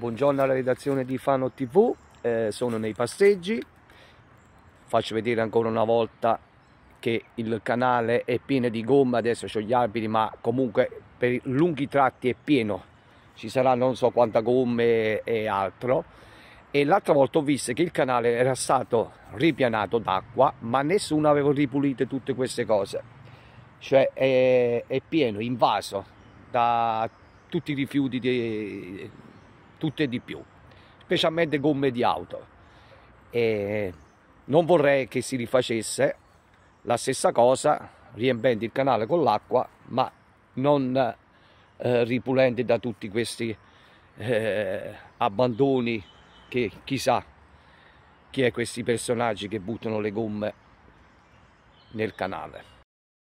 Buongiorno alla redazione di Fano TV, eh, sono nei passeggi, faccio vedere ancora una volta che il canale è pieno di gomma, adesso ho gli alberi ma comunque per lunghi tratti è pieno, ci saranno non so quanta gomme e altro e l'altra volta ho visto che il canale era stato ripianato d'acqua ma nessuno aveva ripulito tutte queste cose cioè è, è pieno, invaso da tutti i rifiuti di, tutte di più, specialmente gomme di auto. E non vorrei che si rifacesse la stessa cosa riempendo il canale con l'acqua, ma non eh, ripulendo da tutti questi eh, abbandoni che chissà chi è questi personaggi che buttano le gomme nel canale.